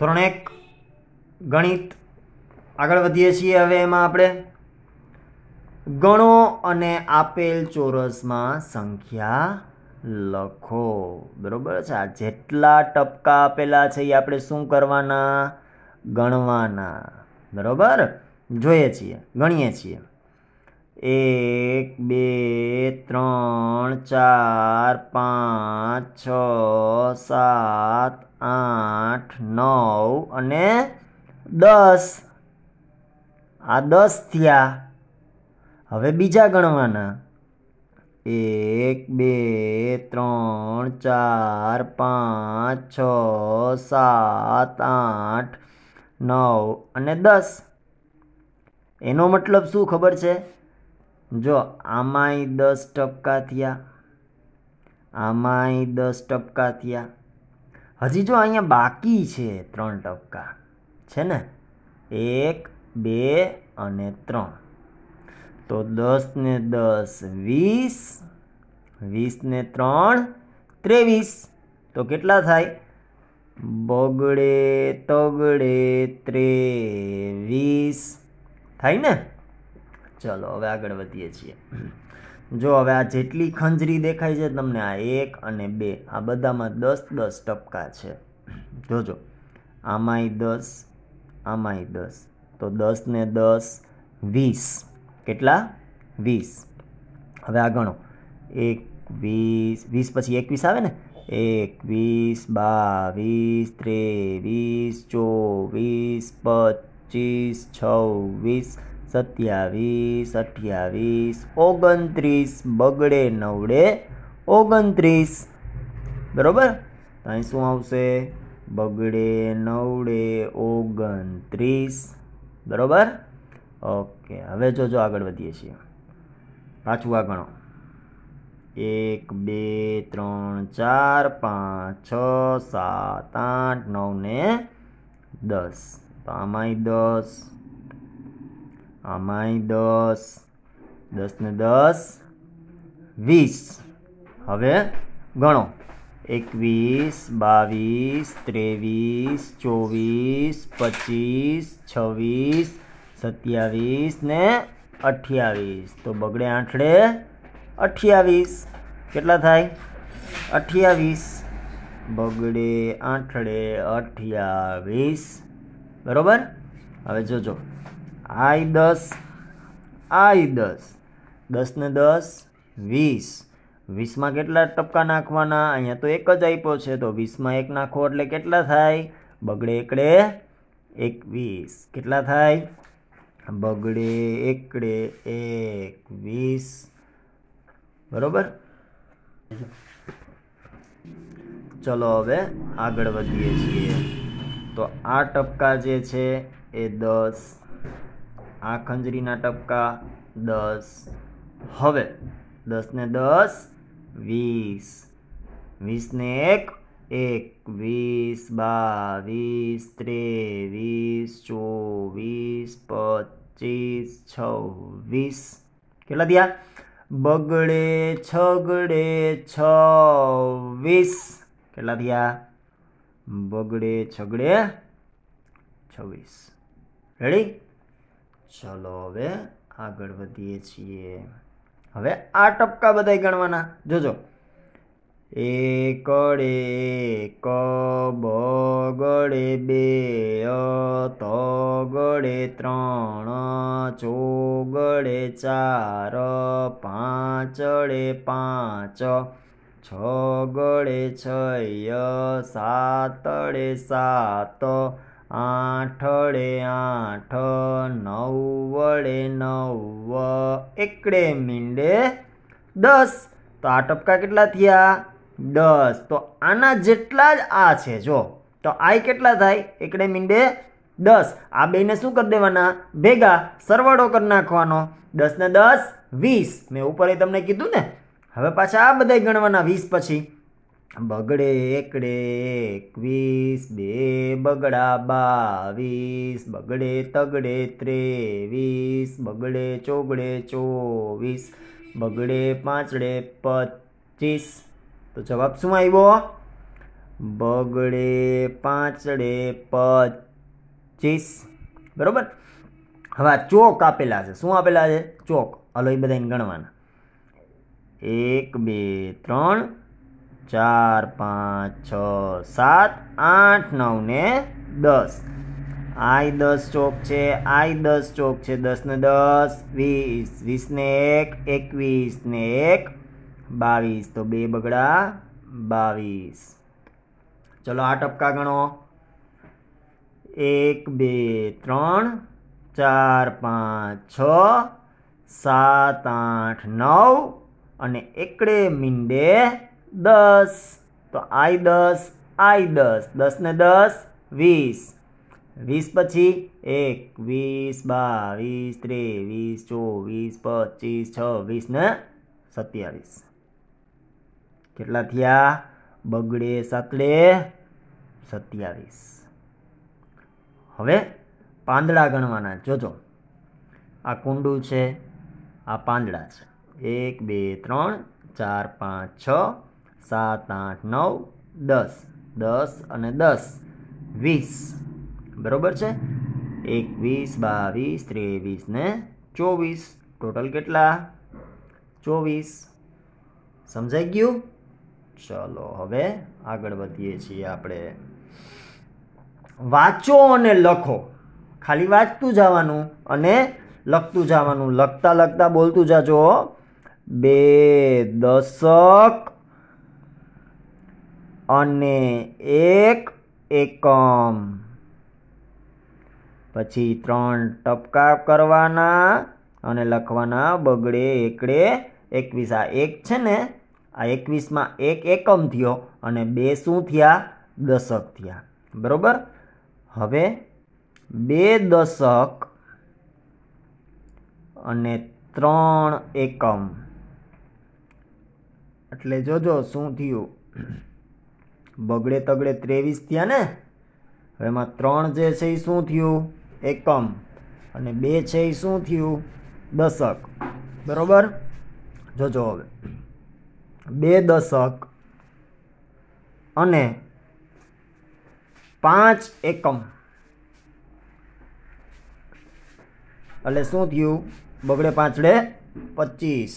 ધોરણ એક ગણિત આગળ વધીએ છીએ હવે એમાં આપણે ગણો અને આપેલ ચોરસમાં સંખ્યા લખો બરોબર છે આ જેટલા ટપકા આપેલા છે એ આપણે શું કરવાના ગણવાના બરોબર જોઈએ છીએ ગણીએ છીએ એક બે ત્રણ ચાર પાંચ છ સાત આઠ નવ અને દસ આ દસ થયા હવે બીજા ગણવાના એક બે ત્રણ ચાર પાંચ છ સાત આઠ નવ અને દસ એનો મતલબ શું ખબર છે જો આમાંય દસ ટપકા થયા આમાંય દસ ટપકા થયા હજી જો અહીંયા બાકી છે ત્રણ ટપકા છે ને એક બે અને ત્રણ તો દસ ને દસ વીસ વીસ ને ત્રણ ત્રેવીસ તો કેટલા થાય બગડે તગડે ત્રેવીસ થાય ને ચલો હવે આગળ વધીએ છીએ જો હવે આ જેટલી ખંજરી દેખાય છે તમને આ એક અને બે આ બધામાં દસ દસ ટપકા છે જોજો આમાંય દસ આમાંય દસ તો દસ ને દસ વીસ કેટલા વીસ હવે આ ગણો એક વીસ વીસ પછી એકવીસ આવે ને એકવીસ બાવીસ ત્રેવીસ ચોવીસ પચીસ છવ્વીસ સત્યાવીસ અઠ્યાવીસ ઓગણત્રીસ બગડે નવડે ઓગણત્રીસ બરોબર અહીં શું આવશે બગડે નવડે ઓગણત્રીસ બરોબર ઓકે હવે જોજો આગળ વધીએ છીએ પાછું આ ગણો એક બે ત્રણ ચાર પાંચ છ સાત આઠ નવ ને દસ તો આમાંય દસ આમાંય દસ દસ ને દસ વીસ હવે ગણો એકવીસ બાવીસ ત્રેવીસ ચોવીસ પચીસ છવ્વીસ સત્યાવીસ ને અઠ્યાવીસ તો બગડે આઠડે અઠ્યાવીસ કેટલા થાય અઠ્યાવીસ બગડે આઠડે અઠ્યાવીસ બરાબર હવે જોજો આઈ દસ આઈ દસ દસને દસ વીસ વીસમાં કેટલા ટપકા નાખવાના અહીંયા તો એક જ આપ્યો છે તો વીસમાં એક નાખો એટલે કેટલા થાય બગડે એકડે એકવીસ કેટલા થાય બગડે એકડે એકવીસ બરોબર ચલો હવે આગળ વધીએ છીએ તો આ ટપકા જે છે એ દસ આ ખંજરીના ટપકા દસ હવે દસને દસ વીસ વીસને એક એક વીસ બાવીસ ત્રેવીસ ચોવીસ પચીસ છવ્વીસ કેટલા થયા બગડે છગડે છવ્વીસ કેટલા થયા બગડે છગડે છવ્વીસ રેડી ચલો હવે આગળ વધીએ છીએ હવે આ ટપકા બધા ગણવાના જોજો એકડે એક બગડે બે તગડે ત્રણ ચો ચોગડે ચાર પાંચડે પાંચ છ ગળે છ સાતડે સાત આઠડે આઠ નવ વડે નવ એકડે મીંડે દસ તો આ ટપકા કેટલા થયા દસ તો આના જેટલા જ આ છે જો તો આય કેટલા થાય એકડે મીંડે દસ આ બેને શું કરી દેવાના ભેગા સરવાળો કરી નાખવાનો દસને દસ વીસ મેં ઉપર એ તમને કીધું ને હવે પાછા આ બધા ગણવાના વીસ પછી બગડે એકડે એકવીસ બે બગડા બાવીસ બગડે તગડે ત્રેવીસ બગડે ચોગડે ચોવીસ બગડે પાંચડે પચીસ તો જવાબ શું આવ્યો બગડે પાંચડે પચીસ બરોબર હવે આ ચોક આપેલા છે શું આપેલા છે ચોક હલો એ બધાને ગણવાના એક બે ત્રણ ચાર પાંચ છ સાત આઠ નવ ને દસ આઈ દસ ચોક છે આઈ દસ ચોક છે દસને દસ વીસ વીસને એક એકવીસને એક બાવીસ તો બે બગડા બાવીસ ચલો આ ટપકા ગણો એક બે ત્રણ ચાર પાંચ છ સાત આઠ નવ અને એકડે મીંડે દસ તો આઈ દસ આઈ દસ દસ ને દસ વીસ વીસ પછી એક વીસ બાવીસ ત્રેવીસ ચોવીસ પચીસ છવ્વીસ ને સત્યાવીસ કેટલા થયા બગડે સાતડે સત્યાવીસ હવે પાંદડા ગણવાના જોજો આ કુંડું છે આ પાંદડા છે એક બે ત્રણ ચાર પાંચ છ સાત આઠ નવ દસ દસ અને દસ વીસ બરોબર છે એકવીસ બાવીસ ત્રેવીસ ને ચોવીસ ટોટલ કેટલા ચોવીસ સમજાઈ ગયું ચલો હવે આગળ વધીએ છીએ આપણે વાંચો અને લખો ખાલી વાંચતું જવાનું અને લખતું જવાનું લખતા લખતા બોલતું જાજો બે દશક અને એક એકમ પછી ત્રણ ટપકા કરવાના અને લખવાના બગડે એકડે એકવીસ આ એક છે ને આ એકવીસમાં એક એકમ થયો અને બે શું થયા દશક થયા બરોબર હવે બે દશક અને ત્રણ એકમ એટલે જોજો શું થયું બગડે તગડે ત્રેવીસ થયા ને હવે એમાં ત્રણ જે છે એ શું થયું એકમ અને બે છે એ શું થયું દશક બરોબર જોજો હવે બે દશક અને પાંચ એકમ એટલે શું થયું બગડે પાંચડે પચીસ